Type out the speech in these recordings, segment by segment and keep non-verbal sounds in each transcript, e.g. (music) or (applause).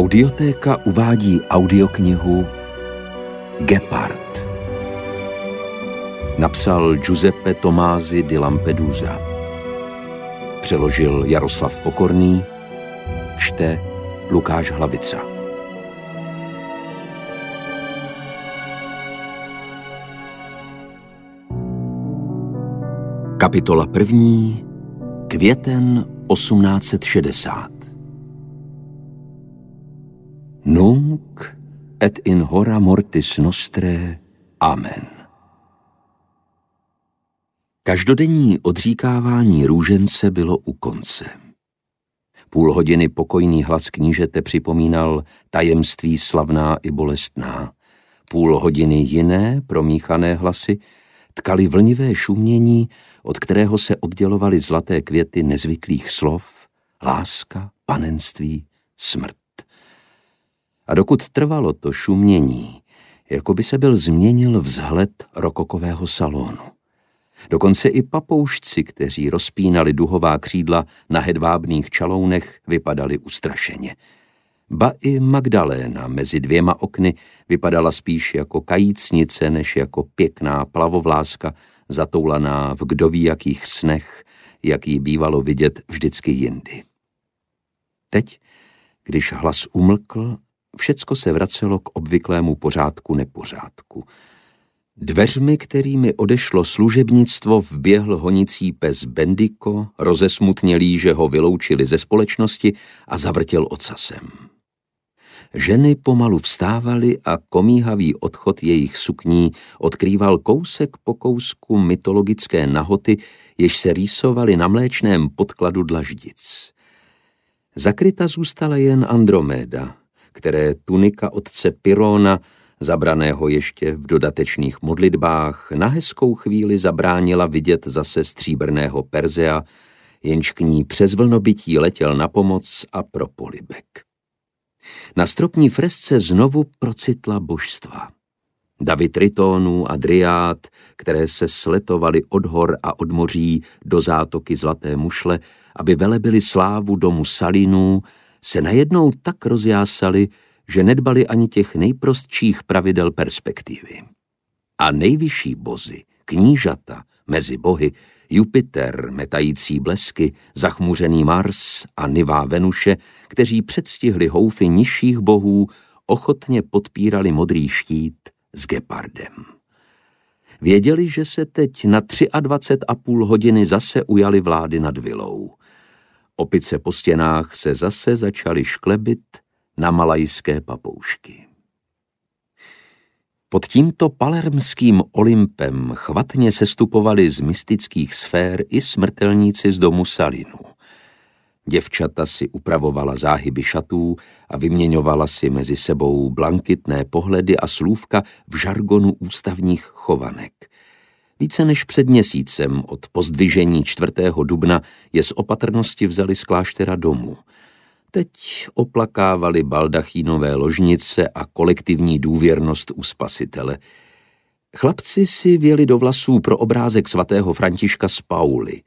Audiotéka uvádí audioknihu Gepard. Napsal Giuseppe Tomázy di Lampedusa. Přeložil Jaroslav Pokorný, čte Lukáš Hlavica. Kapitola první, květen 1860. Nunc et in hora mortis nostre. Amen. Každodenní odříkávání růžence bylo u konce. Půl hodiny pokojný hlas knížete připomínal tajemství slavná i bolestná. Půl hodiny jiné, promíchané hlasy, tkali vlnivé šumění, od kterého se oddělovaly zlaté květy nezvyklých slov, láska, panenství, smrt. A dokud trvalo to šumění, jako by se byl změnil vzhled rokokového salonu. Dokonce i papoušci, kteří rozpínali duhová křídla na hedvábných čalounech, vypadali ustrašeně. Ba i Magdaléna mezi dvěma okny vypadala spíš jako kajícnice, než jako pěkná plavovláska, zatoulaná v ví jakých snech, jaký bývalo vidět vždycky jindy. Teď, když hlas umlkl všecko se vracelo k obvyklému pořádku nepořádku. Dveřmi, kterými odešlo služebnictvo, vběhl honicí pes Bendiko, rozesmutnělý, že ho vyloučili ze společnosti a zavrtěl ocasem. Ženy pomalu vstávaly a komíhavý odchod jejich sukní odkrýval kousek po kousku mytologické nahoty, jež se rýsovaly na mléčném podkladu dlaždic. Zakryta zůstala jen Androméda, které tunika otce Pirona, zabraného ještě v dodatečných modlitbách, na hezkou chvíli zabránila vidět zase stříbrného Perzea, jenž k ní přes vlnobytí letěl na pomoc a pro polibek. Na stropní fresce znovu procitla božstva. Davy tritónů a Driát, které se sletovaly od hor a od moří do zátoky Zlaté mušle, aby velebili slávu domu Salinů se najednou tak rozjásali, že nedbali ani těch nejprostších pravidel perspektivy. A nejvyšší bozy, knížata, mezi bohy, Jupiter, metající blesky, zachmuřený Mars a nivá Venuše, kteří předstihli houfy nižších bohů, ochotně podpírali modrý štít s gepardem. Věděli, že se teď na 23,5 hodiny zase ujali vlády nad vilou. Opice po stěnách se zase začaly šklebit na malajské papoušky. Pod tímto palermským olympem chvatně sestupovali z mystických sfér i smrtelníci z domu Salinu. Děvčata si upravovala záhyby šatů a vyměňovala si mezi sebou blankitné pohledy a slůvka v žargonu ústavních chovanek – více než před měsícem od pozdvižení 4. dubna je z opatrnosti vzali z kláštera domů. Teď oplakávali baldachínové ložnice a kolektivní důvěrnost u spasitele. Chlapci si věli do vlasů pro obrázek svatého Františka z Pauly.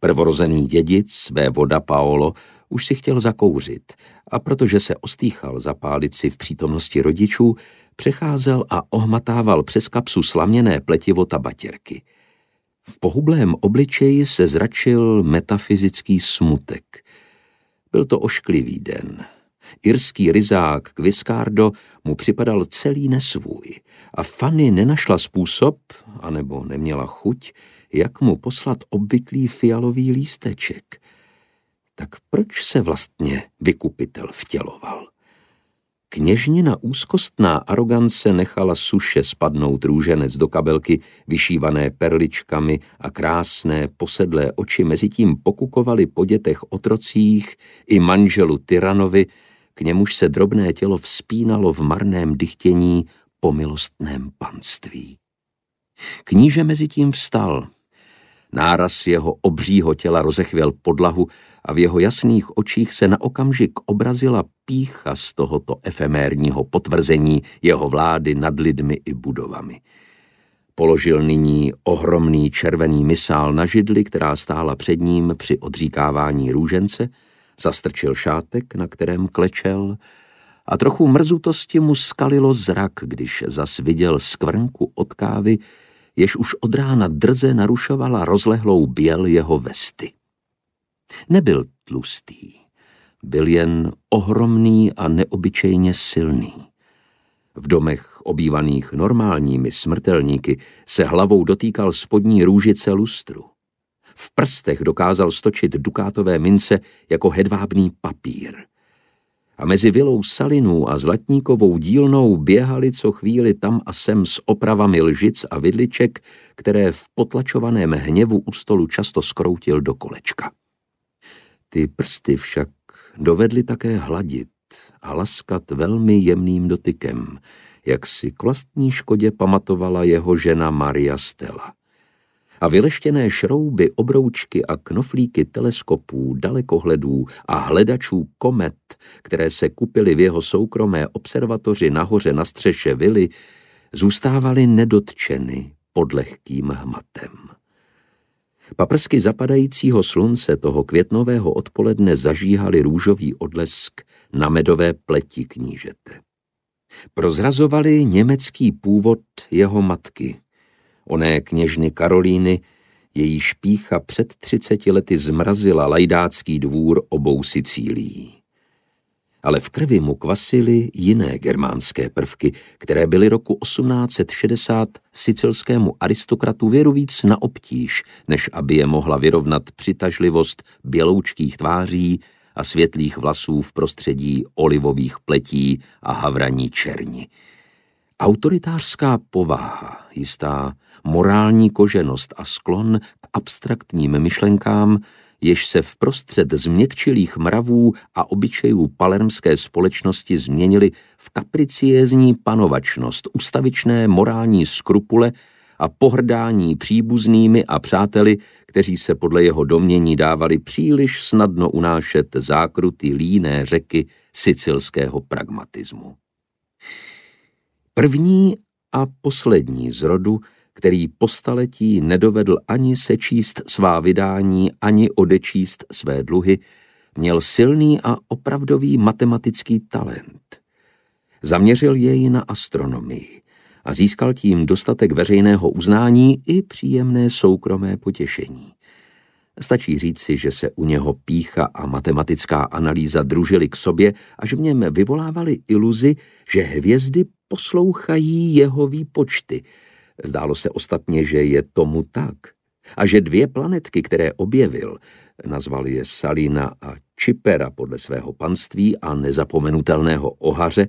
Prvorozený dědic, své voda Paolo, už si chtěl zakouřit a protože se ostýchal zapálit si v přítomnosti rodičů, přecházel a ohmatával přes kapsu slaměné pletivo tabatěrky. V pohublém obličeji se zračil metafyzický smutek. Byl to ošklivý den. Irský ryzák Kviskardo mu připadal celý nesvůj a Fanny nenašla způsob, anebo neměla chuť, jak mu poslat obvyklý fialový lísteček. Tak proč se vlastně vykupitel vtěloval? Kněžnina úzkostná arogance nechala suše spadnout růženec do kabelky, vyšívané perličkami a krásné posedlé oči mezitím pokukovaly po dětech otrocích i manželu tyranovi, k němuž se drobné tělo vzpínalo v marném dychtění po milostném panství. Kníže mezitím vstal. Náraz jeho obřího těla rozechvěl podlahu, a v jeho jasných očích se na okamžik obrazila pícha z tohoto efemérního potvrzení jeho vlády nad lidmi i budovami. Položil nyní ohromný červený misál na židli, která stála před ním při odříkávání růžence, zastrčil šátek, na kterém klečel, a trochu mrzutosti mu skalilo zrak, když zas viděl skvrnku od kávy, jež už od rána drze narušovala rozlehlou běl jeho vesty. Nebyl tlustý, byl jen ohromný a neobyčejně silný. V domech obývaných normálními smrtelníky se hlavou dotýkal spodní růžice lustru. V prstech dokázal stočit dukátové mince jako hedvábný papír. A mezi vilou Salinů a Zlatníkovou dílnou běhali co chvíli tam a sem s opravami lžic a vidliček, které v potlačovaném hněvu u stolu často skroutil do kolečka. Ty prsty však dovedly také hladit a laskat velmi jemným dotykem, jak si k vlastní škodě pamatovala jeho žena Maria Stella. A vyleštěné šrouby, obroučky a knoflíky teleskopů, dalekohledů a hledačů komet, které se kupily v jeho soukromé observatoři nahoře na střeše vily, zůstávaly nedotčeny pod lehkým hmatem. Paprsky zapadajícího slunce toho květnového odpoledne zažíhaly růžový odlesk na medové pleti knížete. Prozrazovali německý původ jeho matky, oné kněžny Karolíny, její špícha před třiceti lety zmrazila lajdácký dvůr obou Sicílií ale v krvi mu kvasily jiné germánské prvky, které byly roku 1860 sicilskému aristokratu věru víc na obtíž, než aby je mohla vyrovnat přitažlivost běloučkých tváří a světlých vlasů v prostředí olivových pletí a havraní černi. Autoritářská povaha, jistá morální koženost a sklon k abstraktním myšlenkám jež se v prostřed změkčilých mravů a obyčejů palermské společnosti změnili v kapriciézní panovačnost, ustavičné morální skrupule a pohrdání příbuznými a přáteli, kteří se podle jeho domění dávali příliš snadno unášet zákruty líné řeky sicilského pragmatismu. První a poslední zrodu rodu který po staletí nedovedl ani sečíst svá vydání, ani odečíst své dluhy, měl silný a opravdový matematický talent. Zaměřil jej na astronomii a získal tím dostatek veřejného uznání i příjemné soukromé potěšení. Stačí říci, že se u něho pícha a matematická analýza družily k sobě a že v něm vyvolávali iluzi, že hvězdy poslouchají jeho výpočty – Zdálo se ostatně, že je tomu tak. A že dvě planetky, které objevil, nazval je Salina a Čipera podle svého panství a nezapomenutelného ohaře,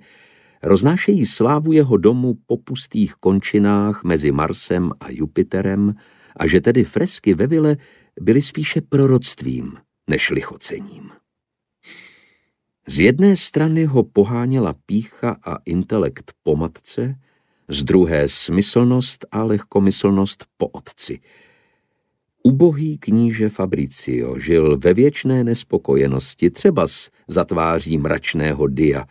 roznášejí slávu jeho domu po pustých končinách mezi Marsem a Jupiterem a že tedy fresky ve vile byly spíše proroctvím než lichocením. Z jedné strany ho poháněla pícha a intelekt po matce, z druhé smyslnost a lehkomyslnost po otci. Ubohý kníže Fabricio žil ve věčné nespokojenosti, třeba s zatváří mračného dia.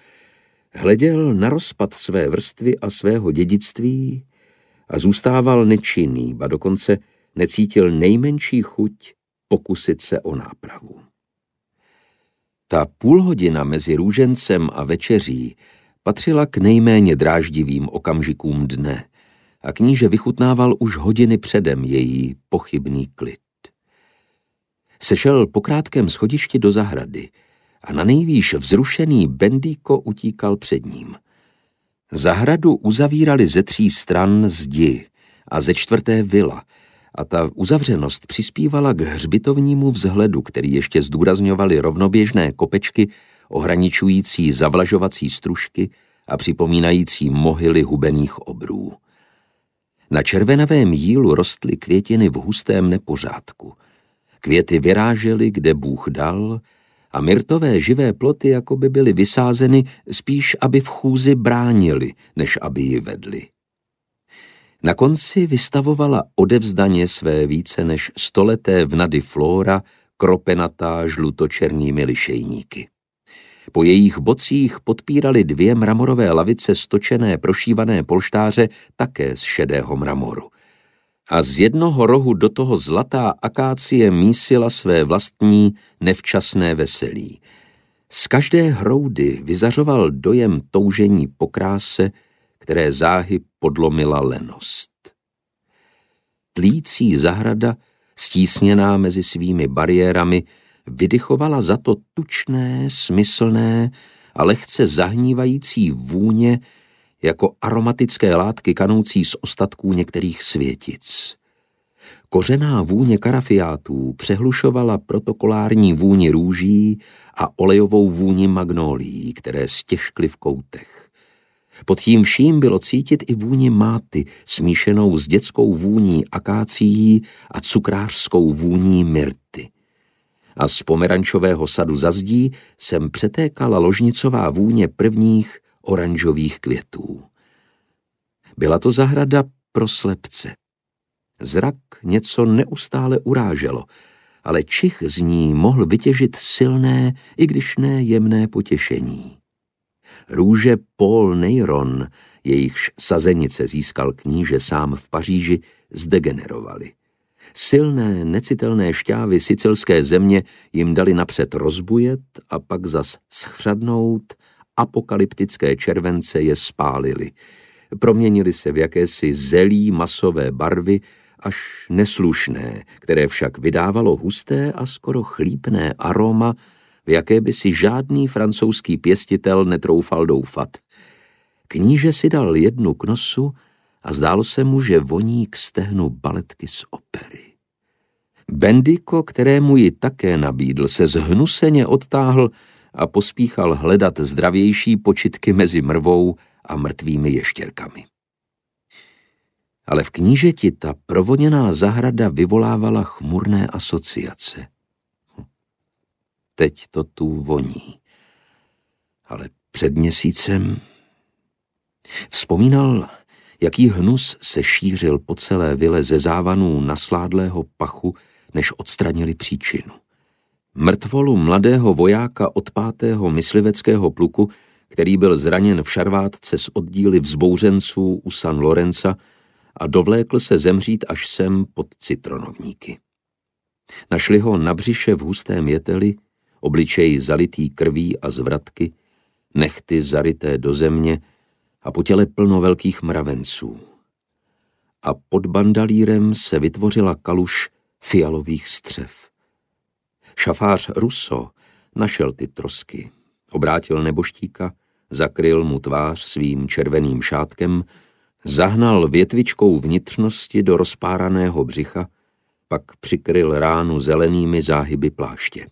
Hleděl na rozpad své vrstvy a svého dědictví a zůstával nečinný, ba dokonce necítil nejmenší chuť pokusit se o nápravu. Ta půlhodina mezi růžencem a večeří patřila k nejméně dráždivým okamžikům dne a kníže vychutnával už hodiny předem její pochybný klid. Sešel po krátkém schodišti do zahrady a na nejvýš vzrušený Bendíko utíkal před ním. Zahradu uzavírali ze tří stran zdi a ze čtvrté vila a ta uzavřenost přispívala k hřbitovnímu vzhledu, který ještě zdůrazňovaly rovnoběžné kopečky ohraničující zavlažovací stružky a připomínající mohyly hubených obrů. Na červenavém jílu rostly květiny v hustém nepořádku. Květy vyrážely, kde Bůh dal, a myrtové živé ploty jako by byly vysázeny spíš, aby v chůzi bránili, než aby ji vedli. Na konci vystavovala odevzdaně své více než stoleté vnady flóra, kropenatá žlutočernými lišejníky. Po jejich bocích podpírali dvě mramorové lavice stočené prošívané polštáře také z šedého mramoru. A z jednoho rohu do toho zlatá akácie mísila své vlastní nevčasné veselí. Z každé hroudy vyzařoval dojem toužení po kráse, které záhy podlomila lenost. Tlící zahrada, stísněná mezi svými bariérami, vydychovala za to tučné, smyslné a lehce zahnívající vůně jako aromatické látky kanoucí z ostatků některých světic. Kořená vůně karafiátů přehlušovala protokolární vůni růží a olejovou vůni magnólií, které stěžkly v koutech. Pod tím vším bylo cítit i vůni máty, smíšenou s dětskou vůní akácií a cukrářskou vůní myrty a z pomerančového sadu za zdí sem přetékala ložnicová vůně prvních oranžových květů. Byla to zahrada pro slepce. Zrak něco neustále uráželo, ale čich z ní mohl vytěžit silné, i když ne jemné potěšení. Růže Paul Neyron, jejichž sazenice získal kníže sám v Paříži, zdegenerovaly. Silné, necitelné šťávy sicilské země jim dali napřed rozbujet a pak zas schřadnout, apokalyptické července je spálili. Proměnili se v jakési zelí masové barvy, až neslušné, které však vydávalo husté a skoro chlípné aroma, v jaké by si žádný francouzský pěstitel netroufal doufat. Kníže si dal jednu k nosu a zdálo se mu, že voní k stehnu baletky z opery. Bendiko, kterému ji také nabídl, se zhnuseně odtáhl a pospíchal hledat zdravější počitky mezi mrvou a mrtvými ještěrkami. Ale v knížeti ta provoněná zahrada vyvolávala chmurné asociace. Hm. Teď to tu voní. Ale před měsícem vzpomínal, jaký hnus se šířil po celé vile ze závanů nasládlého pachu, než odstranili příčinu. Mrtvolu mladého vojáka od pátého mysliveckého pluku, který byl zraněn v šarvátce z oddíly vzbouřenců u San Lorenza a dovlékl se zemřít až sem pod citronovníky. Našli ho na břiše v hustém jeteli, obličej zalitý krví a zvratky, nechty zaryté do země a po těle plno velkých mravenců. A pod bandalírem se vytvořila kaluš, fialových střev. Šafář Russo našel ty trosky, obrátil neboštíka, zakryl mu tvář svým červeným šátkem, zahnal větvičkou vnitřnosti do rozpáraného břicha, pak přikryl ránu zelenými záhyby pláště.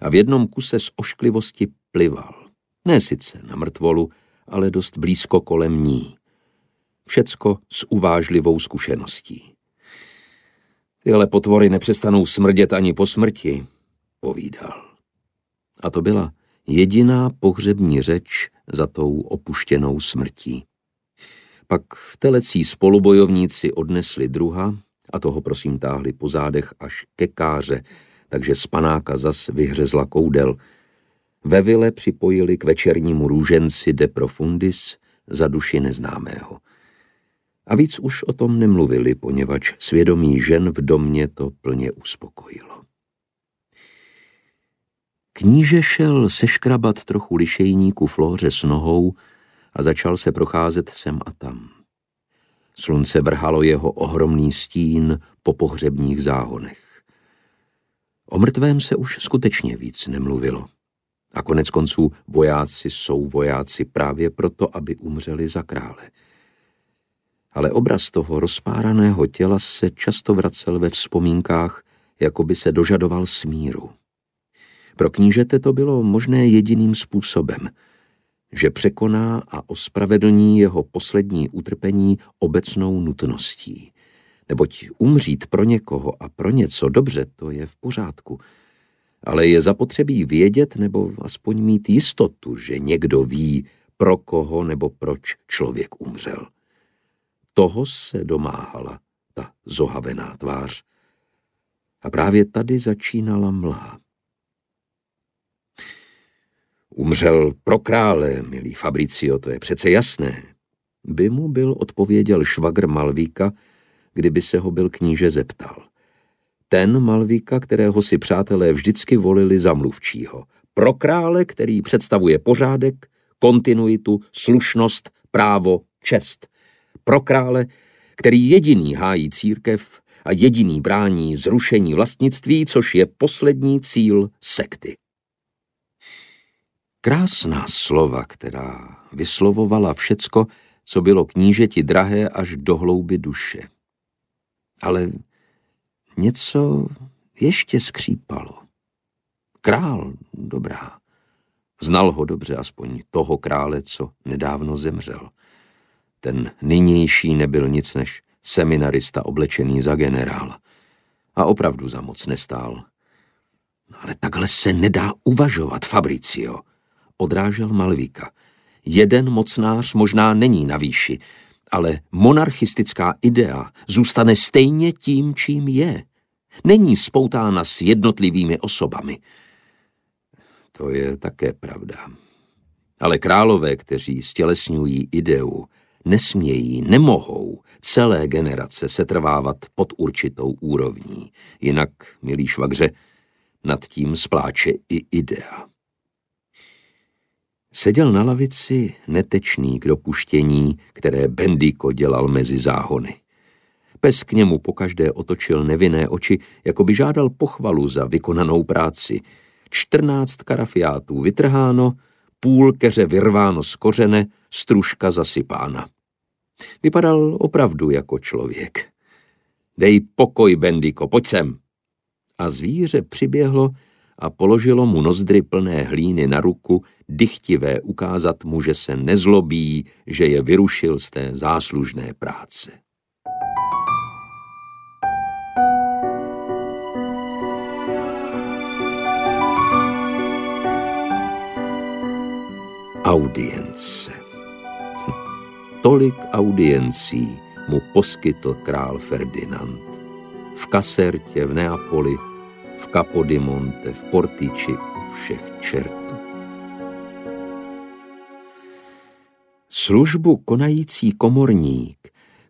A v jednom kuse z ošklivosti plival. Ne sice na mrtvolu, ale dost blízko kolem ní. Všecko s uvážlivou zkušeností. Tyhle potvory nepřestanou smrdět ani po smrti, povídal. A to byla jediná pohřební řeč za tou opuštěnou smrtí. Pak v telecí spolubojovníci odnesli druha a toho prosím táhli po zádech až ke káře, takže z panáka zas vyhřezla koudel. Ve vile připojili k večernímu růženci de profundis za duši neznámého – a víc už o tom nemluvili, poněvadž svědomí žen v domě to plně uspokojilo. Kníže šel seškrabat trochu lišejníku Flóře s nohou a začal se procházet sem a tam. Slunce vrhalo jeho ohromný stín po pohřebních záhonech. O mrtvém se už skutečně víc nemluvilo. A konec konců vojáci jsou vojáci právě proto, aby umřeli za krále – ale obraz toho rozpáraného těla se často vracel ve vzpomínkách, jako by se dožadoval smíru. Pro knížete to bylo možné jediným způsobem, že překoná a ospravedlní jeho poslední utrpení obecnou nutností. Neboť umřít pro někoho a pro něco dobře, to je v pořádku, ale je zapotřebí vědět nebo aspoň mít jistotu, že někdo ví, pro koho nebo proč člověk umřel. Toho se domáhala ta zohavená tvář. A právě tady začínala mlha. Umřel pro krále, milý Fabricio, to je přece jasné. By mu byl odpověděl švagr Malvíka, kdyby se ho byl kníže zeptal. Ten Malvíka, kterého si přátelé vždycky volili za mluvčího. Pro krále, který představuje pořádek, kontinuitu, slušnost, právo, čest pro krále, který jediný hájí církev a jediný brání zrušení vlastnictví, což je poslední cíl sekty. Krásná slova, která vyslovovala všecko, co bylo knížeti drahé až do hlouby duše. Ale něco ještě skřípalo. Král, dobrá. Znal ho dobře aspoň toho krále, co nedávno zemřel – ten nynější nebyl nic než seminarista oblečený za generála. A opravdu za moc nestál. No ale takhle se nedá uvažovat, Fabricio, odrážel Malvíka. Jeden mocnář možná není na výši, ale monarchistická idea zůstane stejně tím, čím je. Není spoutána s jednotlivými osobami. To je také pravda. Ale králové, kteří stělesňují ideu, nesmějí, nemohou celé generace setrvávat pod určitou úrovní. Jinak, milý švagře, nad tím spláče i idea. Seděl na lavici netečný k dopuštění, které Bendiko dělal mezi záhony. Pes k němu pokaždé otočil nevinné oči, jako by žádal pochvalu za vykonanou práci. Čtrnáct karafiátů vytrháno, půl keře vyrváno z kořene, stružka zasypána. Vypadal opravdu jako člověk. Dej pokoj, Bendiko, pojď sem. A zvíře přiběhlo a položilo mu nozdry plné hlíny na ruku, dychtivé ukázat mu, že se nezlobí, že je vyrušil z té záslužné práce. audience. (laughs) Tolik audiencí mu poskytl král Ferdinand. V Kasertě, v Neapoli, v Capodimonte, v Portici u všech čertů. Službu konající komorník,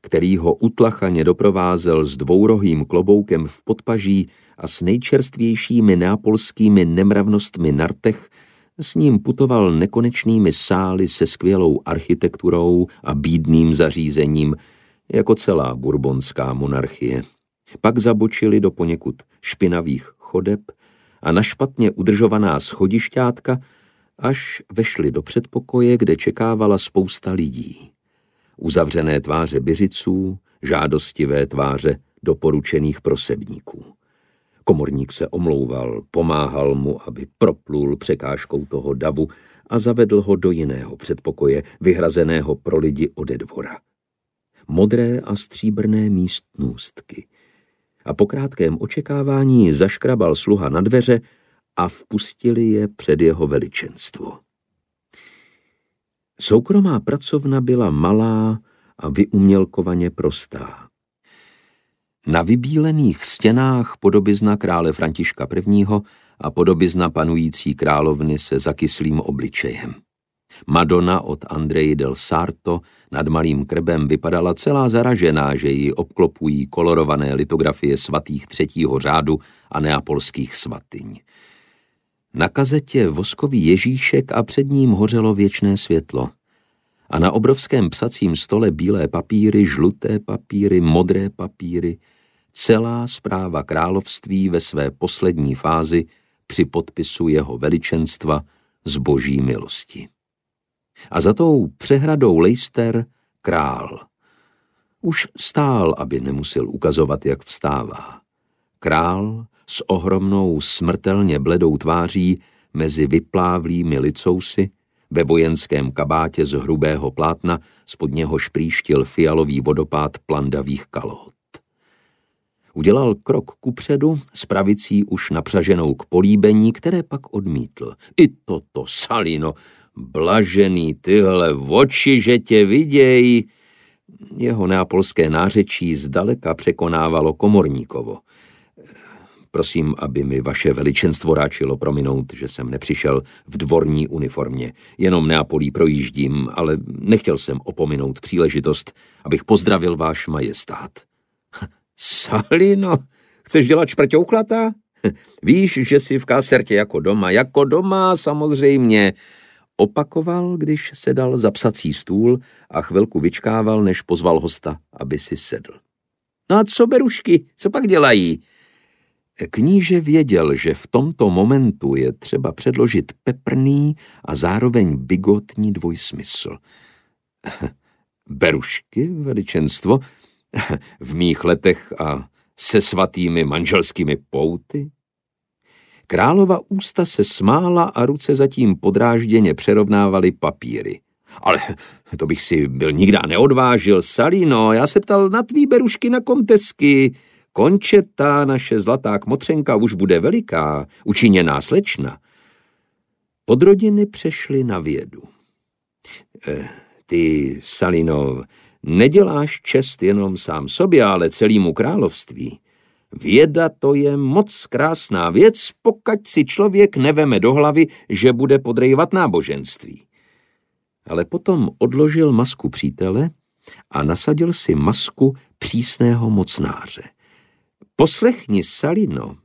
který ho utlachaně doprovázel s dvourohým kloboukem v podpaží a s nejčerstvějšími neapolskými nemravnostmi nartech, rtech, s ním putoval nekonečnými sály se skvělou architekturou a bídným zařízením, jako celá burbonská monarchie. Pak zabočili do poněkud špinavých chodeb a na špatně udržovaná schodišťátka, až vešli do předpokoje, kde čekávala spousta lidí. Uzavřené tváře byřiců, žádostivé tváře doporučených prosebníků. Komorník se omlouval, pomáhal mu, aby proplul překážkou toho davu a zavedl ho do jiného předpokoje, vyhrazeného pro lidi ode dvora. Modré a stříbrné místnůstky. A po krátkém očekávání zaškrabal sluha na dveře a vpustili je před jeho veličenstvo. Soukromá pracovna byla malá a vyumělkovaně prostá. Na vybílených stěnách podobizna krále Františka I. a podobizna panující královny se zakyslým obličejem. Madonna od Andreji del Sarto nad malým krbem vypadala celá zaražená, že ji obklopují kolorované litografie svatých třetího řádu a neapolských svatyň. Na kazetě voskový Ježíšek a před ním hořelo věčné světlo. A na obrovském psacím stole bílé papíry, žluté papíry, modré papíry – celá zpráva království ve své poslední fázi při podpisu jeho veličenstva z boží milosti. A za tou přehradou Leicester král. Už stál, aby nemusel ukazovat, jak vstává. Král s ohromnou smrtelně bledou tváří mezi vyplávlými licousy, ve vojenském kabátě z hrubého plátna, spod něho šprýštil fialový vodopád plandavých kalhot. Udělal krok kupředu s pravicí už napřaženou k políbení, které pak odmítl. I toto, Salino, blažený tyhle oči, že tě viděj. Jeho neapolské nářečí zdaleka překonávalo komorníkovo. Prosím, aby mi vaše veličenstvo ráčilo prominout, že jsem nepřišel v dvorní uniformě. Jenom Neapolí projíždím, ale nechtěl jsem opominout příležitost, abych pozdravil váš majestát. Salino, chceš dělat šprťouklata? (laughs) Víš, že jsi v kasertě jako doma, jako doma samozřejmě. Opakoval, když sedal za psací stůl a chvilku vyčkával, než pozval hosta, aby si sedl. No a co berušky, co pak dělají? Kníže věděl, že v tomto momentu je třeba předložit peprný a zároveň bigotní dvojsmysl. (laughs) Berušky, veličenstvo, (laughs) v mých letech a se svatými manželskými pouty? Králova ústa se smála a ruce zatím podrážděně přerovnávaly papíry. Ale to bych si byl nikdy neodvážil, Salino, já se ptal na tvý berušky na kontesky. Konče ta naše zlatá kmotřenka už bude veliká, učiněná slečna. Od rodiny přešli na vědu. E, ty, Salino, neděláš čest jenom sám sobě, ale celému království. Věda to je moc krásná věc, pokud si člověk neveme do hlavy, že bude podrejvat náboženství. Ale potom odložil masku přítele a nasadil si masku přísného mocnáře. Poslechni, Salino,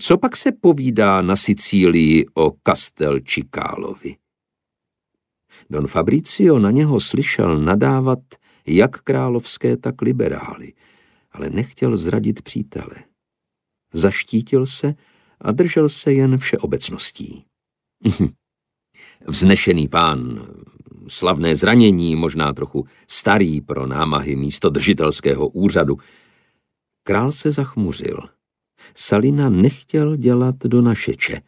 co pak se povídá na Sicílii o kastel Čikálovi? Don Fabricio na něho slyšel nadávat jak královské, tak liberály, ale nechtěl zradit přítele. Zaštítil se a držel se jen všeobecností. (laughs) Vznešený pán, slavné zranění, možná trochu starý pro námahy místo držitelského úřadu. Král se zachmuřil. Salina nechtěl dělat do našeče.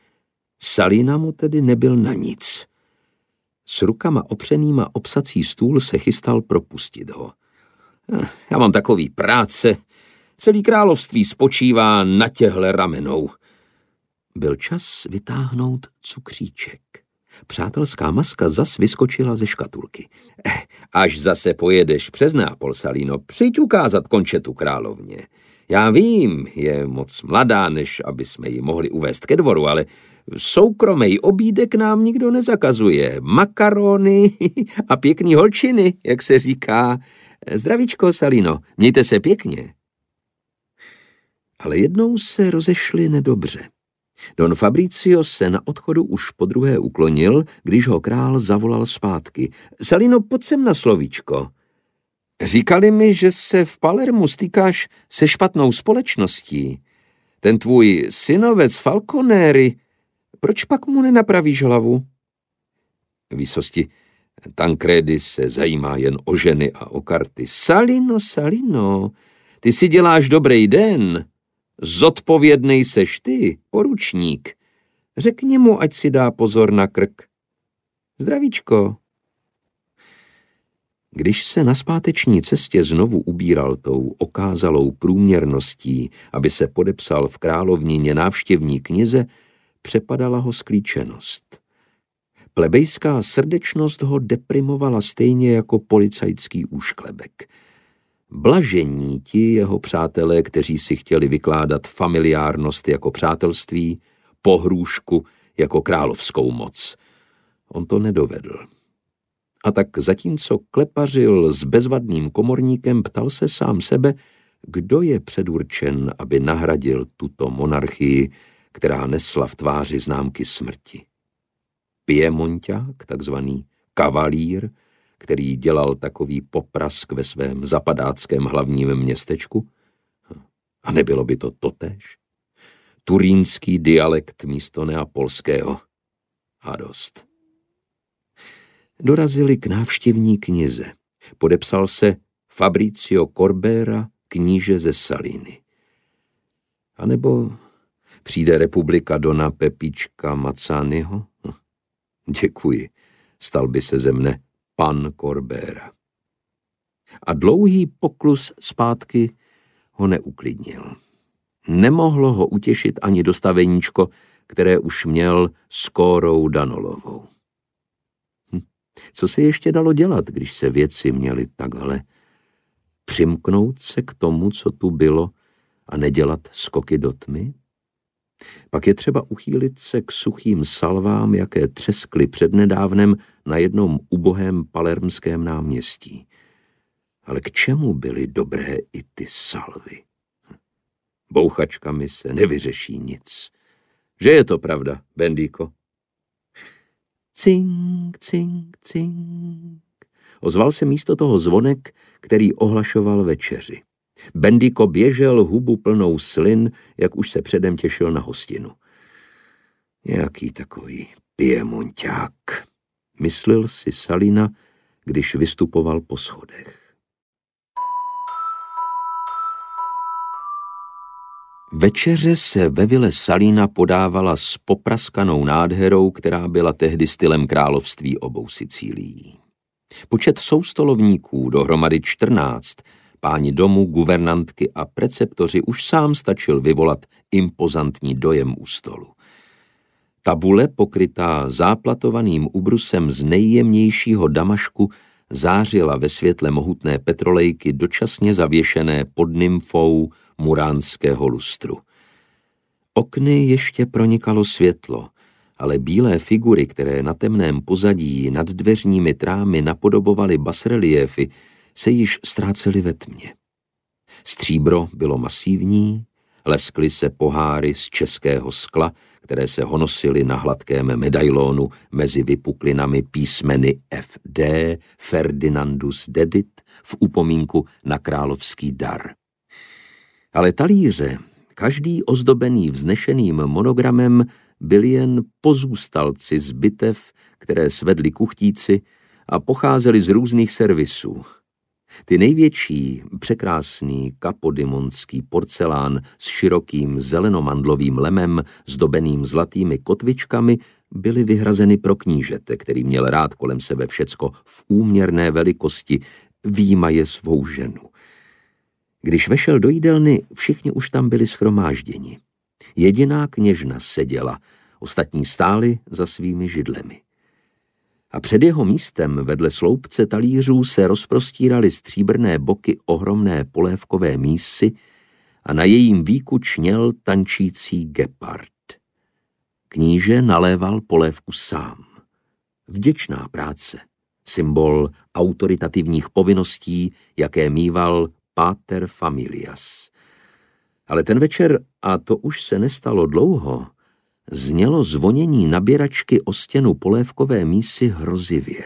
Salina mu tedy nebyl na nic. S rukama opřenýma obsací stůl se chystal propustit ho. Já mám takový práce. Celý království spočívá na těhle ramenou. Byl čas vytáhnout cukříček. Přátelská maska zas vyskočila ze škatulky. Eh, až zase pojedeš přes Nápol, Salino, přijď ukázat končetu královně. Já vím, je moc mladá, než aby jsme ji mohli uvést ke dvoru, ale soukromý obídek nám nikdo nezakazuje. Makarony a pěkný holčiny, jak se říká. Zdravíčko, Salino, mějte se pěkně. Ale jednou se rozešli nedobře. Don Fabricio se na odchodu už po druhé uklonil, když ho král zavolal zpátky. Salino, pojď sem na slovíčko. Říkali mi, že se v Palermu stýkáš se špatnou společností. Ten tvůj synovec Falconeri proč pak mu nenapravíš hlavu? Výsosti Tankredy se zajímá jen o ženy a o karty. Salino, Salino, ty si děláš dobrý den. Zodpovědnej seš ty, poručník. Řekni mu, ať si dá pozor na krk. Zdravíčko. Když se na zpáteční cestě znovu ubíral tou okázalou průměrností, aby se podepsal v královnině návštěvní knize, přepadala ho sklíčenost. Plebejská srdečnost ho deprimovala stejně jako policajský úšklebek. Blažení ti jeho přátelé, kteří si chtěli vykládat familiárnost jako přátelství, pohrůžku jako královskou moc. On to nedovedl. A tak zatímco klepařil s bezvadným komorníkem, ptal se sám sebe, kdo je předurčen, aby nahradil tuto monarchii, která nesla v tváři známky smrti. Piemonťák, takzvaný kavalír, který dělal takový poprask ve svém zapadáckém hlavním městečku? A nebylo by to totéž? Turínský dialekt místo neapolského. A dost. Dorazili k návštěvní knize. Podepsal se Fabricio Corbera, kníže ze Saliny. A nebo Přijde republika Dona Pepička Macányho? No, děkuji, stal by se ze mne pan Korbéra. A dlouhý poklus zpátky ho neuklidnil. Nemohlo ho utěšit ani dostaveníčko, které už měl s Kórou Danolovou. Hm. Co se ještě dalo dělat, když se věci měly takhle? Přimknout se k tomu, co tu bylo, a nedělat skoky do tmy? Pak je třeba uchýlit se k suchým salvám, jaké třeskly přednedávnem na jednom ubohém palermském náměstí. Ale k čemu byly dobré i ty salvy? Hm. Bouchačkami se nevyřeší nic. Že je to pravda, Bendíko? Cink, cink, cink. Ozval se místo toho zvonek, který ohlašoval večeři. Bendiko běžel hubu plnou slin, jak už se předem těšil na hostinu. Nějaký takový piemonťák, myslel si Salina, když vystupoval po schodech. Večeře se ve vile Salina podávala s popraskanou nádherou, která byla tehdy stylem království obou Sicílií. Počet soustolovníků, dohromady čtrnáct, Páni domu, guvernantky a preceptoři už sám stačil vyvolat impozantní dojem u stolu. Tabule, pokrytá záplatovaným ubrusem z nejjemnějšího damašku, zářila ve světle mohutné petrolejky dočasně zavěšené pod nymfou muránského lustru. Okny ještě pronikalo světlo, ale bílé figury, které na temném pozadí nad dveřními trámy napodobovaly basreliefy, se již ztrácely ve tmě. Stříbro bylo masivní, leskly se poháry z českého skla, které se honosily na hladkém medailonu mezi vypuklinami písmeny FD Ferdinandus Dedit v upomínku na královský dar. Ale talíře, každý ozdobený vznešeným monogramem, byli jen pozůstalci z bitev, které svedli kuchtíci a pocházeli z různých servisů – ty největší, překrásný kapodimonský porcelán s širokým zelenomandlovým lemem, zdobeným zlatými kotvičkami, byly vyhrazeny pro knížete, který měl rád kolem sebe všecko v úměrné velikosti, výjima je svou ženu. Když vešel do jídelny, všichni už tam byli schromážděni. Jediná kněžna seděla, ostatní stáli za svými židlemi a před jeho místem vedle sloupce talířů se rozprostíraly stříbrné boky ohromné polévkové mísy a na jejím výku čněl tančící gepard. Kníže naléval polévku sám. Vděčná práce, symbol autoritativních povinností, jaké mýval Pater Familias. Ale ten večer, a to už se nestalo dlouho, znělo zvonění naběračky o stěnu polévkové mísy hrozivě.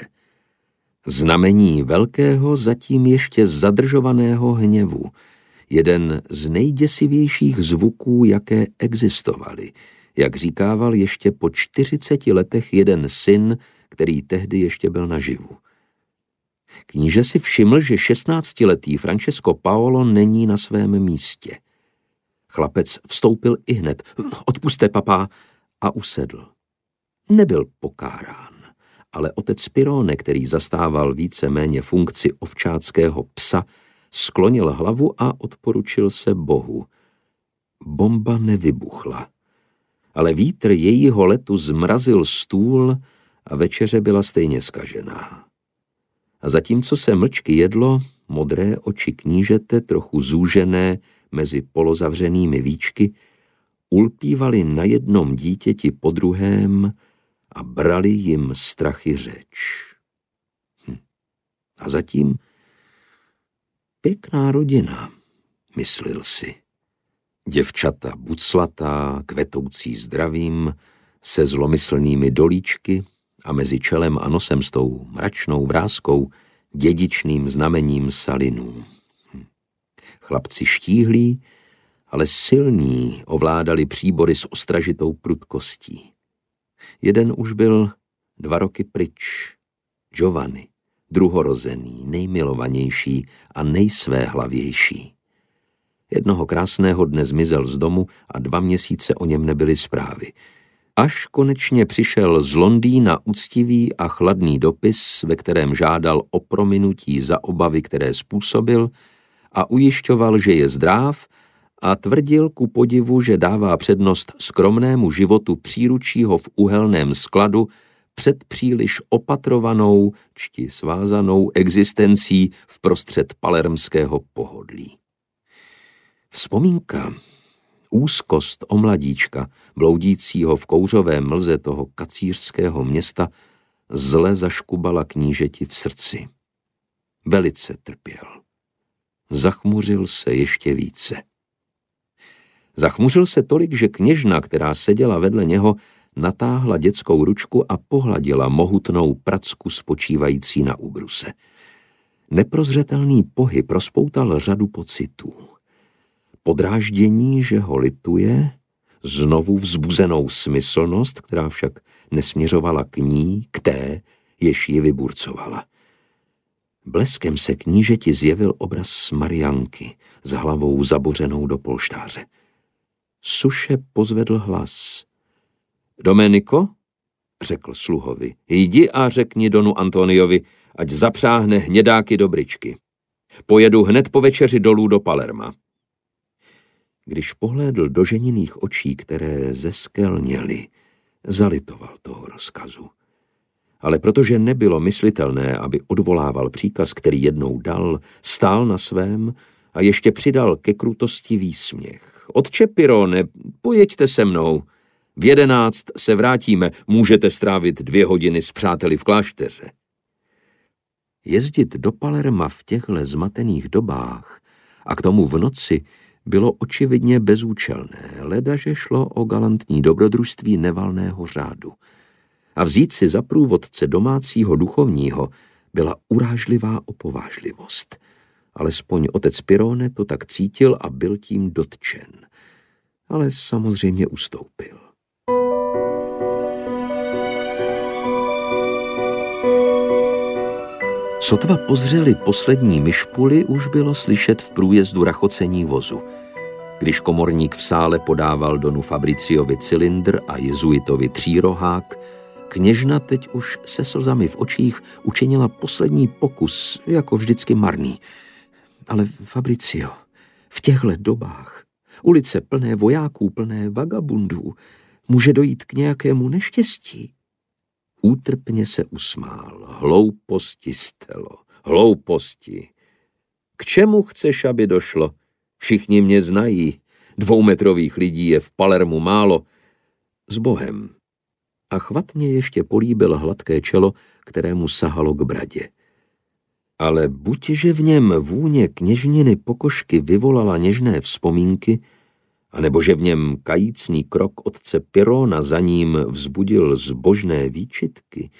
Znamení velkého, zatím ještě zadržovaného hněvu, jeden z nejděsivějších zvuků, jaké existovaly, jak říkával ještě po čtyřiceti letech jeden syn, který tehdy ještě byl naživu. Kníže si všiml, že šestnáctiletý Francesco Paolo není na svém místě. Chlapec vstoupil i hned. Odpuste, papá, a usedl. Nebyl pokárán, ale otec Pirone, který zastával více-méně funkci ovčáckého psa, sklonil hlavu a odporučil se Bohu. Bomba nevybuchla, ale vítr jejího letu zmrazil stůl a večeře byla stejně skažená. A zatímco se mlčky jedlo, modré oči knížete, trochu zúžené mezi polozavřenými víčky, ulpívali na jednom dítěti po druhém a brali jim strachy řeč. Hm. A zatím pěkná rodina, myslil si. Děvčata buclatá, kvetoucí zdravím, se zlomyslnými dolíčky a mezi čelem a nosem s tou mračnou vrázkou dědičným znamením salinů. Hm. Chlapci štíhlí, ale silní ovládali příbory s ostražitou prudkostí. Jeden už byl dva roky pryč, Giovanni, druhorozený, nejmilovanější a nejsvéhlavější. Jednoho krásného dne zmizel z domu a dva měsíce o něm nebyly zprávy. Až konečně přišel z Londýna úctivý a chladný dopis, ve kterém žádal o prominutí za obavy, které způsobil, a ujišťoval, že je zdráv a tvrdil ku podivu, že dává přednost skromnému životu příručího v uhelném skladu před příliš opatrovanou, čti svázanou existencí v prostřed palermského pohodlí. Vzpomínka, úzkost o mladíčka, bloudícího v kouřové mlze toho kacířského města, zle zaškubala knížeti v srdci. Velice trpěl. Zachmuřil se ještě více. Zachmuřil se tolik, že kněžna, která seděla vedle něho, natáhla dětskou ručku a pohladila mohutnou pracku spočívající na ubruse. Neprozřetelný pohyb rozpoutal řadu pocitů. Podráždění, že ho lituje, znovu vzbuzenou smyslnost, která však nesměřovala k ní, k té, jež ji vyburcovala. Bleskem se knížeti zjevil obraz Marianky s hlavou zabořenou do polštáře suše pozvedl hlas. Domeniko, řekl sluhovi, jdi a řekni donu Antoniovi, ať zapřáhne hnědáky do bričky. Pojedu hned po večeři dolů do Palerma. Když pohlédl do ženiných očí, které zeskelněly, zalitoval toho rozkazu. Ale protože nebylo myslitelné, aby odvolával příkaz, který jednou dal, stál na svém a ještě přidal ke krutosti výsměch. Otče Pirone, pojeďte se mnou. V jedenáct se vrátíme, můžete strávit dvě hodiny s přáteli v klášteře. Jezdit do Palerma v těchto zmatených dobách a k tomu v noci bylo očividně bezúčelné, ledaže šlo o galantní dobrodružství nevalného řádu. A vzít si za průvodce domácího duchovního byla urážlivá opovážlivost – Alespoň otec Pirone to tak cítil a byl tím dotčen. Ale samozřejmě ustoupil. Sotva pozřeli poslední myšpuly, už bylo slyšet v průjezdu rachocení vozu. Když komorník v sále podával donu Fabriciovi cylindr a jezuitovi třírohák, kněžna teď už se slzami v očích učinila poslední pokus, jako vždycky marný – ale Fabricio, v těchto dobách, ulice plné vojáků, plné vagabundů, může dojít k nějakému neštěstí. Útrpně se usmál, hlouposti stelo, hlouposti. K čemu chceš, aby došlo? Všichni mě znají, dvoumetrových lidí je v Palermu málo. S Bohem. A chvatně ještě políbil hladké čelo, kterému sahalo k bradě ale buďže v něm vůně kněžniny pokožky vyvolala něžné vzpomínky, anebo že v něm kajícný krok otce Pirona za ním vzbudil zbožné výčitky,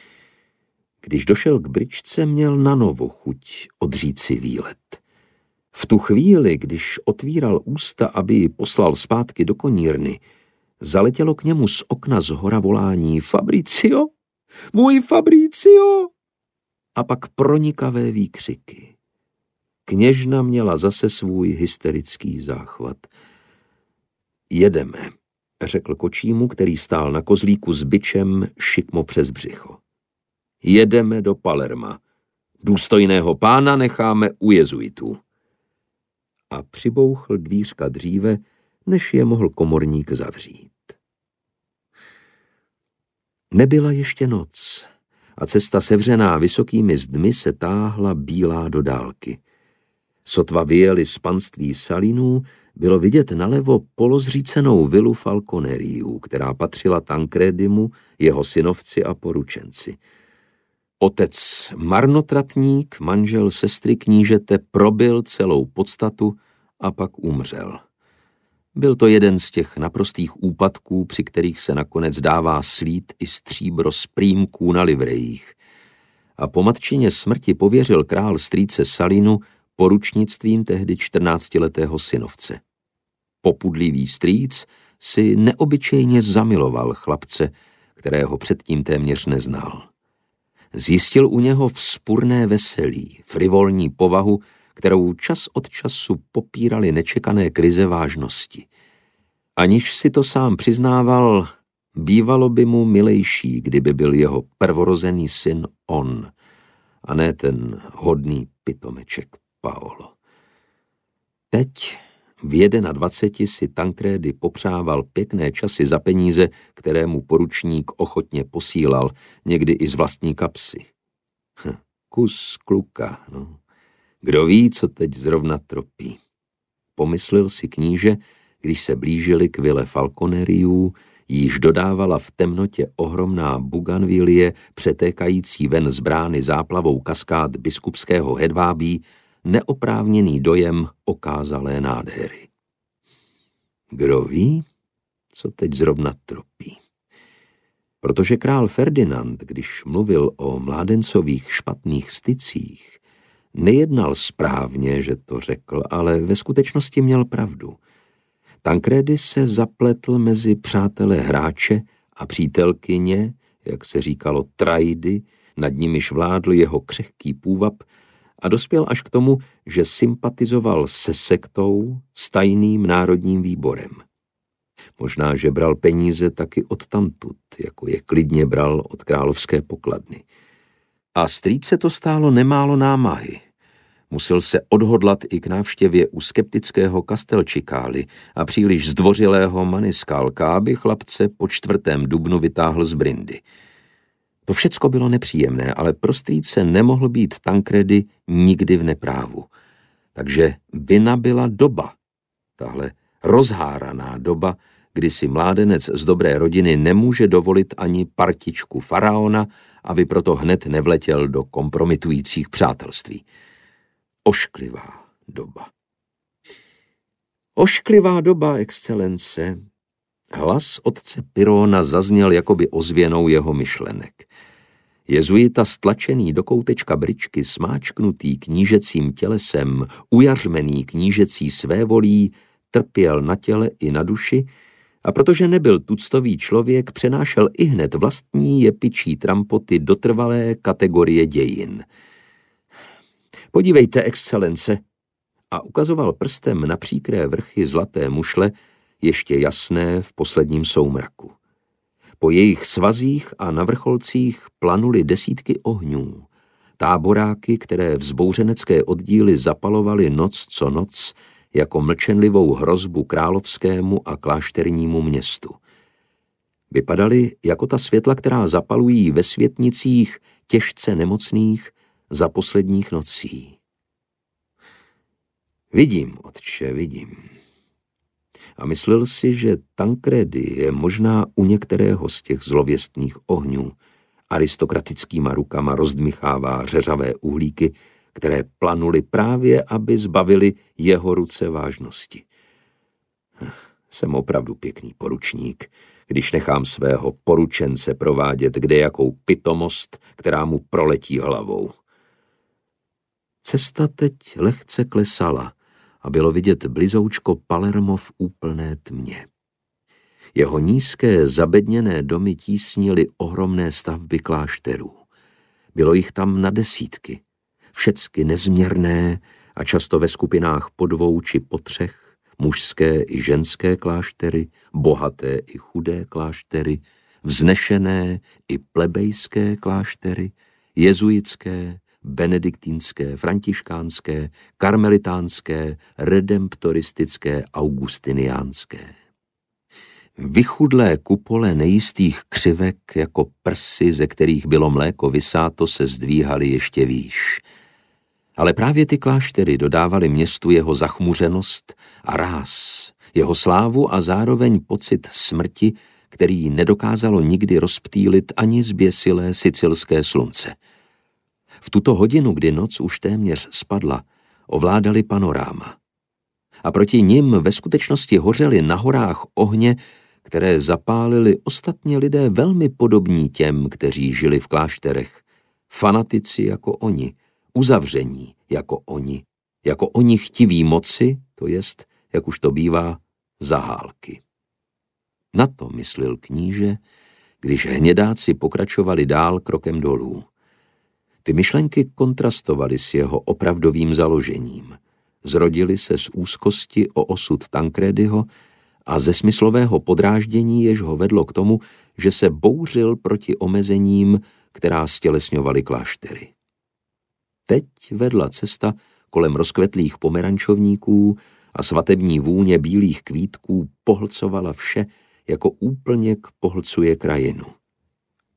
když došel k bryčce, měl na novo chuť odříci výlet. V tu chvíli, když otvíral ústa, aby ji poslal zpátky do konírny, zaletělo k němu z okna zhora volání Fabricio, můj Fabricio! a pak pronikavé výkřiky. Kněžna měla zase svůj hysterický záchvat. Jedeme, řekl kočímu, který stál na kozlíku s byčem šikmo přes břicho. Jedeme do Palerma. Důstojného pána necháme u jezuitů. A přibouchl dvířka dříve, než je mohl komorník zavřít. Nebyla ještě noc a cesta sevřená vysokými zdmi se táhla bílá do dálky. Sotva vyjeli z panství Salinů, bylo vidět nalevo polozřícenou vilu Falconeriů, která patřila Tancredimu, jeho synovci a poručenci. Otec marnotratník, manžel sestry knížete, probil celou podstatu a pak umřel. Byl to jeden z těch naprostých úpadků, při kterých se nakonec dává slít i stříbro z prýmků na livrejích. A po matčině smrti pověřil král strýce Salinu poručnictvím tehdy čtrnáctiletého synovce. Popudlivý strýc si neobyčejně zamiloval chlapce, kterého předtím téměř neznal. Zjistil u něho vzpurné veselí, frivolní povahu, kterou čas od času popírali nečekané krize vážnosti. Aniž si to sám přiznával, bývalo by mu milejší, kdyby byl jeho prvorozený syn on, a ne ten hodný pitomeček Paolo. Teď v 21 si Tankrédy popřával pěkné časy za peníze, které mu poručník ochotně posílal, někdy i z vlastní kapsy. Hm, kus kluka, no. Kdo ví, co teď zrovna tropí. Pomyslil si kníže, když se blížili k vile Falconeriů, již dodávala v temnotě ohromná buganvilie, přetékající ven z brány záplavou kaskád biskupského hedvábí, neoprávněný dojem okázalé nádhery. Kdo ví, co teď zrovna tropí? Protože král Ferdinand, když mluvil o mládencových špatných stycích, Nejednal správně, že to řekl, ale ve skutečnosti měl pravdu. Tankredy se zapletl mezi přátelé hráče a přítelkyně, jak se říkalo trajdy, nad nimiž vládl jeho křehký půvab a dospěl až k tomu, že sympatizoval se sektou s tajným národním výborem. Možná, že bral peníze taky od tamtud, jako je klidně bral od královské pokladny. A strýce to stálo nemálo námahy. Musel se odhodlat i k návštěvě u skeptického kastelčikály a příliš zdvořilého maniskálka, aby chlapce po čtvrtém dubnu vytáhl z brindy. To všecko bylo nepříjemné, ale pro strýce nemohl být Tankredy nikdy v neprávu. Takže vina byla doba. Tahle rozháraná doba, kdy si mládenec z dobré rodiny nemůže dovolit ani partičku faraona aby proto hned nevletěl do kompromitujících přátelství. Ošklivá doba. Ošklivá doba, excelence. Hlas otce Pirona zazněl jakoby ozvěnou jeho myšlenek. Jezuita stlačený do koutečka bričky, smáčknutý knížecím tělesem, ujařmený knížecí svévolí, trpěl na těle i na duši, a protože nebyl tuctový člověk, přenášel i hned vlastní jepičí trampoty do trvalé kategorie dějin. Podívejte, excelence, a ukazoval prstem na příkré vrchy zlaté mušle, ještě jasné v posledním soumraku. Po jejich svazích a na vrcholcích planuly desítky ohňů. Táboráky, které vzbouřenecké oddíly zapalovaly noc co noc, jako mlčenlivou hrozbu královskému a klášternímu městu. Vypadaly jako ta světla, která zapalují ve světnicích těžce nemocných za posledních nocí. Vidím, otče, vidím. A myslel si, že Tankredy je možná u některého z těch zlověstných ohňů. Aristokratickýma rukama rozdmychává řeřavé uhlíky, které planuli právě, aby zbavili jeho ruce vážnosti. Hm, jsem opravdu pěkný poručník, když nechám svého poručence provádět kde jakou pitomost, která mu proletí hlavou. Cesta teď lehce klesala a bylo vidět blizoučko Palermo v úplné tmě. Jeho nízké zabedněné domy tísnily ohromné stavby klášterů. Bylo jich tam na desítky všecky nezměrné a často ve skupinách po dvou či po třech, mužské i ženské kláštery, bohaté i chudé kláštery, vznešené i plebejské kláštery, jezuitské, benediktínské, františkánské, karmelitánské, redemptoristické, augustiniánské. Vychudlé kupole nejistých křivek jako prsy, ze kterých bylo mléko vysáto, se zdvíhaly ještě výš – ale právě ty kláštery dodávaly městu jeho zachmuřenost a ráz, jeho slávu a zároveň pocit smrti, který nedokázalo nikdy rozptýlit ani zběsilé sicilské slunce. V tuto hodinu, kdy noc už téměř spadla, ovládali panoráma. A proti nim ve skutečnosti hořely na horách ohně, které zapálili ostatně lidé velmi podobní těm, kteří žili v klášterech, fanatici jako oni – uzavření jako oni, jako oni chtiví moci, to jest, jak už to bývá, zahálky. Na to myslel kníže, když hnědáci pokračovali dál krokem dolů. Ty myšlenky kontrastovaly s jeho opravdovým založením. Zrodili se z úzkosti o osud Tankredyho a ze smyslového podráždění, jež ho vedlo k tomu, že se bouřil proti omezením, která stělesňovaly kláštery. Teď vedla cesta kolem rozkvetlých pomerančovníků a svatební vůně bílých kvítků pohlcovala vše, jako úplněk pohlcuje krajinu.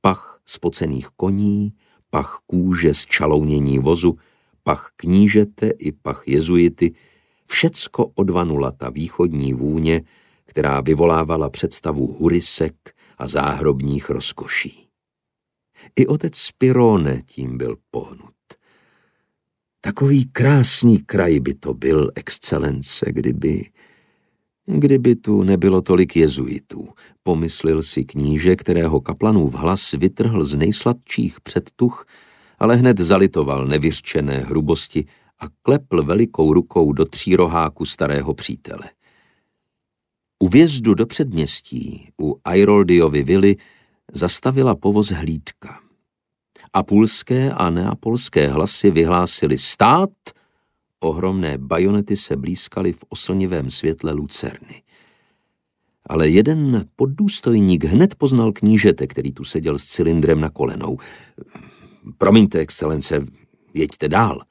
Pach spocených koní, pach kůže z čalounění vozu, pach knížete i pach jezuity, všecko odvanula ta východní vůně, která vyvolávala představu hurisek a záhrobních rozkoší. I otec Spirone tím byl pohnut. Takový krásný kraj by to byl, excelence, kdyby... Kdyby tu nebylo tolik jezuitů, pomyslil si kníže, kterého kaplanův hlas vytrhl z nejsladčích předtuch, ale hned zalitoval nevyřčené hrubosti a klepl velikou rukou do tříroháku starého přítele. U vjezdu do předměstí, u Airoldiovy vily, zastavila povoz hlídka. Apulské a neapolské hlasy vyhlásili. stát, ohromné bajonety se blízkaly v oslnivém světle lucerny. Ale jeden poddůstojník hned poznal knížete, který tu seděl s cylindrem na kolenou. Promiňte, excelence, jeďte dál.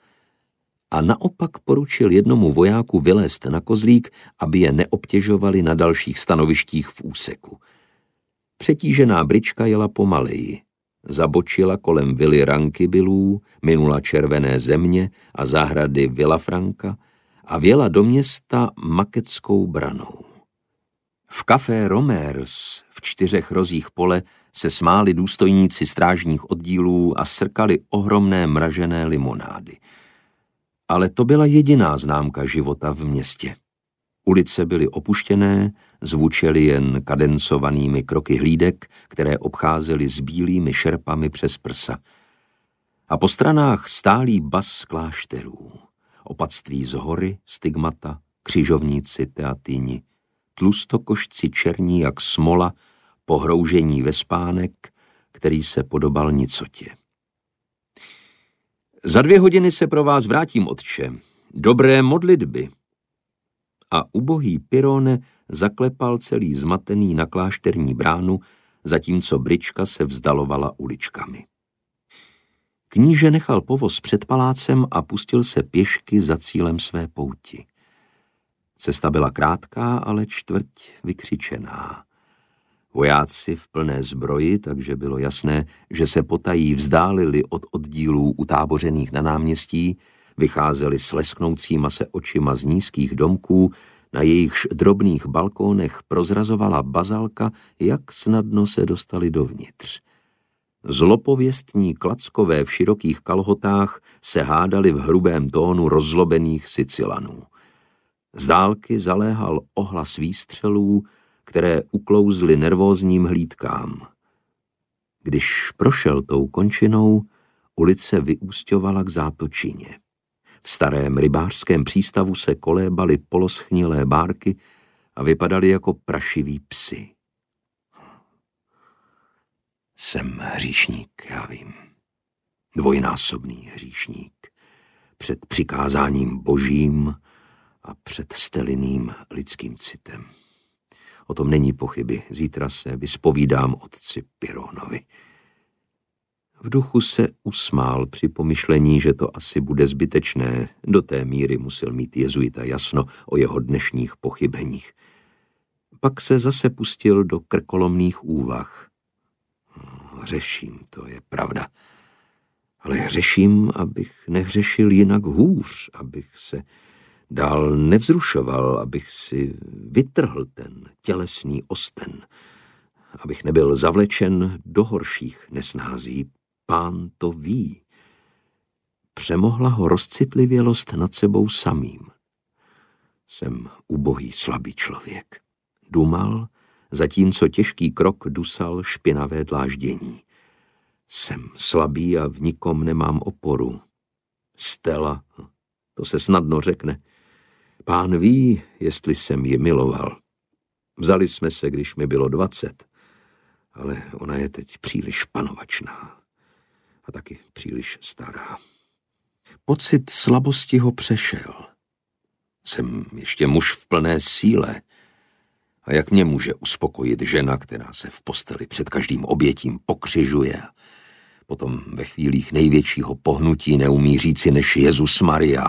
A naopak poručil jednomu vojáku vylézt na kozlík, aby je neobtěžovali na dalších stanovištích v úseku. Přetížená brička jela pomaleji zabočila kolem vily Rankybilů, minula Červené země a zahrady Vila Franka a věla do města Makeckou branou. V kafé Romers v čtyřech rozích pole se smáli důstojníci strážních oddílů a srkali ohromné mražené limonády. Ale to byla jediná známka života v městě. Ulice byly opuštěné, zvučely jen kadencovanými kroky hlídek, které obcházely s bílými šerpami přes prsa. A po stranách stálý bas klášterů, opatství z hory, stigmata, křižovníci, teatyni, tlustokošci černí jak smola, pohroužení ve spánek, který se podobal nicotě. Za dvě hodiny se pro vás vrátím, otče. Dobré modlitby. A ubohý Pirone zaklepal celý zmatený na klášterní bránu, zatímco brička se vzdalovala uličkami. Kníže nechal povoz před palácem a pustil se pěšky za cílem své pouti. Cesta byla krátká, ale čtvrť vykřičená. Vojáci v plné zbroji, takže bylo jasné, že se potají vzdálili od oddílů utábořených na náměstí, vycházeli s lesknoucíma se očima z nízkých domků, na jejichž drobných balkónech prozrazovala bazalka, jak snadno se dostali dovnitř. Zlopověstní klackové v širokých kalhotách se hádali v hrubém tónu rozlobených Sicilanů. Z dálky zaléhal ohlas výstřelů, které uklouzly nervózním hlídkám. Když prošel tou končinou, ulice vyústěvala k zátočině. V starém rybářském přístavu se kolébaly poloschnilé bárky a vypadaly jako prašiví psy. Jsem hříšník, já vím. Dvojnásobný hříšník. Před přikázáním božím a před steliným lidským citem. O tom není pochyby. Zítra se vyspovídám otci Pironovi. V duchu se usmál při pomyšlení, že to asi bude zbytečné. Do té míry musel mít jezuita jasno o jeho dnešních pochybeních. Pak se zase pustil do krkolomných úvah. Hm, řeším, to je pravda. Ale řeším, abych nehřešil jinak hůř, abych se dál nevzrušoval, abych si vytrhl ten tělesný osten, abych nebyl zavlečen do horších nesnází Pán to ví. Přemohla ho rozcitlivělost nad sebou samým. Jsem ubohý slabý člověk. Dumal, zatímco těžký krok dusal špinavé dláždění. Jsem slabý a v nikom nemám oporu. Stela, to se snadno řekne. Pán ví, jestli jsem ji miloval. Vzali jsme se, když mi bylo dvacet, ale ona je teď příliš panovačná a taky příliš stará. Pocit slabosti ho přešel. Jsem ještě muž v plné síle. A jak mě může uspokojit žena, která se v posteli před každým obětím pokřižuje potom ve chvílích největšího pohnutí neumí říci než Jezus Maria.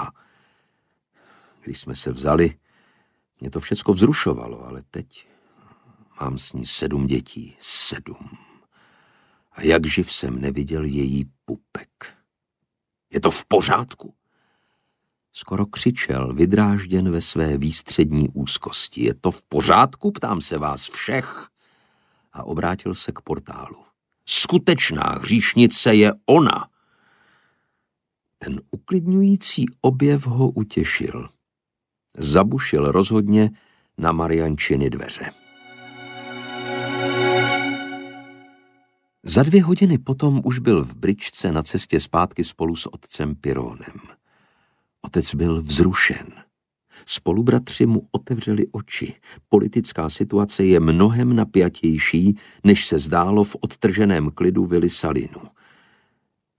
Když jsme se vzali, mě to všecko vzrušovalo, ale teď mám s ní sedm dětí. Sedm a jak živ jsem neviděl její pupek. Je to v pořádku? Skoro křičel, vydrážděn ve své výstřední úzkosti. Je to v pořádku, ptám se vás všech. A obrátil se k portálu. Skutečná hříšnice je ona. Ten uklidňující objev ho utěšil. Zabušil rozhodně na Mariančiny dveře. Za dvě hodiny potom už byl v Bričce na cestě zpátky spolu s otcem Pirónem. Otec byl vzrušen. Spolubratři mu otevřeli oči. Politická situace je mnohem napjatější, než se zdálo v odtrženém klidu Vili Salinu.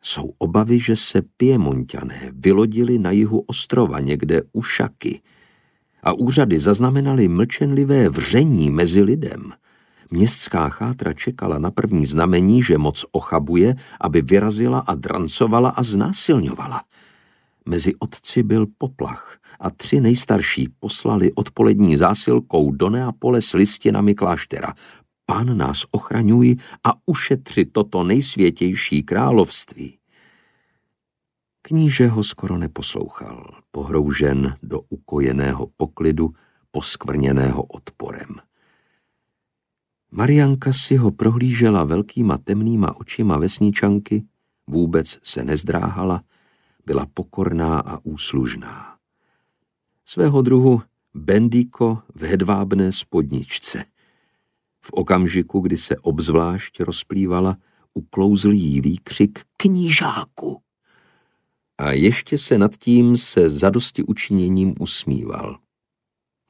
Jsou obavy, že se Piemonťané vylodili na jihu ostrova někde u Šaky a úřady zaznamenaly mlčenlivé vření mezi lidem – Městská chátra čekala na první znamení, že moc ochabuje, aby vyrazila a drancovala a znásilňovala. Mezi otci byl poplach a tři nejstarší poslali odpolední zásilkou do Neapole s listinami kláštera. Pán nás ochraňuj a ušetři toto nejsvětější království. Kníže ho skoro neposlouchal, pohroužen do ukojeného poklidu, poskvrněného odporem. Marianka si ho prohlížela velkýma temnýma očima vesničanky, vůbec se nezdráhala, byla pokorná a úslužná. Svého druhu bendíko v hedvábné spodničce. V okamžiku, kdy se obzvlášť rozplývala, uklouzl jí výkřik knížáku. A ještě se nad tím se zadosti učiněním usmíval.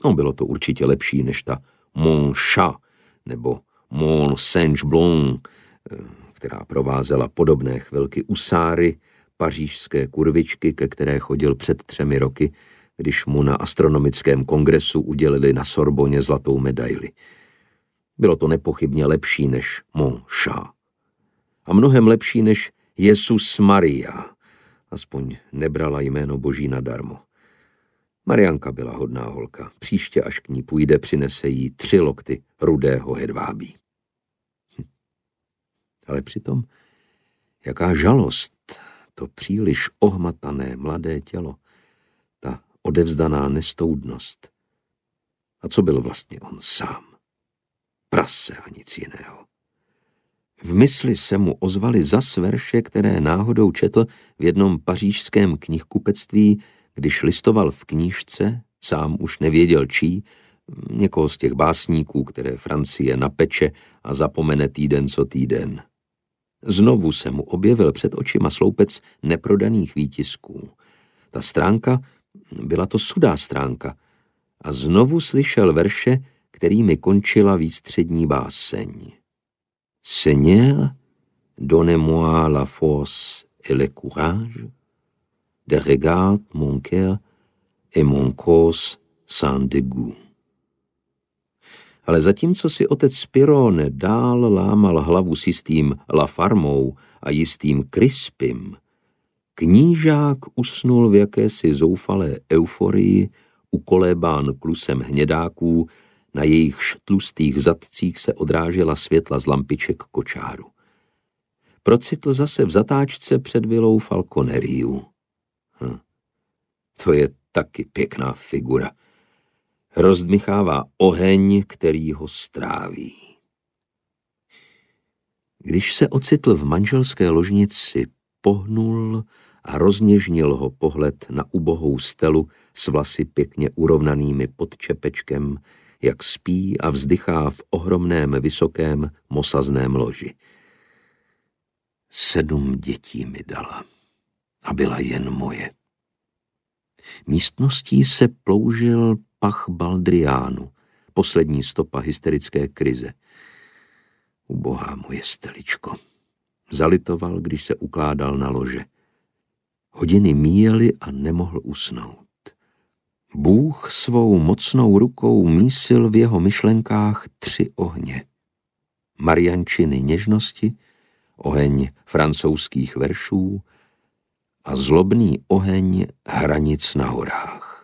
No, bylo to určitě lepší než ta mon chat, nebo Mont Saint-Blanc, eh, která provázela podobné chvilky u Sáry, pařížské kurvičky, ke které chodil před třemi roky, když mu na astronomickém kongresu udělili na Sorboně zlatou medaili. Bylo to nepochybně lepší než Mont Chat. A mnohem lepší než Jesus Maria. Aspoň nebrala jméno boží nadarmo. Marianka byla hodná holka. Příště, až k ní půjde, přinese jí tři lokty rudého hedvábí. Hm. Ale přitom, jaká žalost to příliš ohmatané mladé tělo, ta odevzdaná nestoudnost. A co byl vlastně on sám? Prase a nic jiného. V mysli se mu ozvali zas verše, které náhodou četl v jednom pařížském knihkupectví když listoval v knížce, sám už nevěděl čí, někoho z těch básníků, které Francie napeče a zapomene týden co týden. Znovu se mu objevil před očima sloupec neprodaných výtisků. Ta stránka byla to sudá stránka a znovu slyšel verše, kterými končila výstřední báseň. Seigneur, donnez-moi la force et le courage De regards mon cœur et mon corps sans dégoût. Ale zatímco si otec Spirone dál lámal hlavu s jistým Lafarmou a jistým Krispim, knížák usnul v jakési zoufalé euforii, ukolébán klusem hnědáků, na jejich tlustých zadcích se odrážela světla z lampiček kočáru. Procitl zase v zatáčce před vilou Falconeriu. Hm. To je taky pěkná figura. Rozdmychává oheň, který ho stráví. Když se ocitl v manželské ložnici, pohnul a rozněžnil ho pohled na ubohou stelu s vlasy pěkně urovnanými pod čepečkem, jak spí a vzdychá v ohromném vysokém mosazném loži. Sedm dětí mi dala a byla jen moje. Místností se ploužil pach baldriánu, poslední stopa hysterické krize. Ubohá moje steličko. Zalitoval, když se ukládal na lože. Hodiny míjely a nemohl usnout. Bůh svou mocnou rukou mísil v jeho myšlenkách tři ohně. Mariančiny něžnosti, oheň francouzských veršů, a zlobný oheň hranic na horách.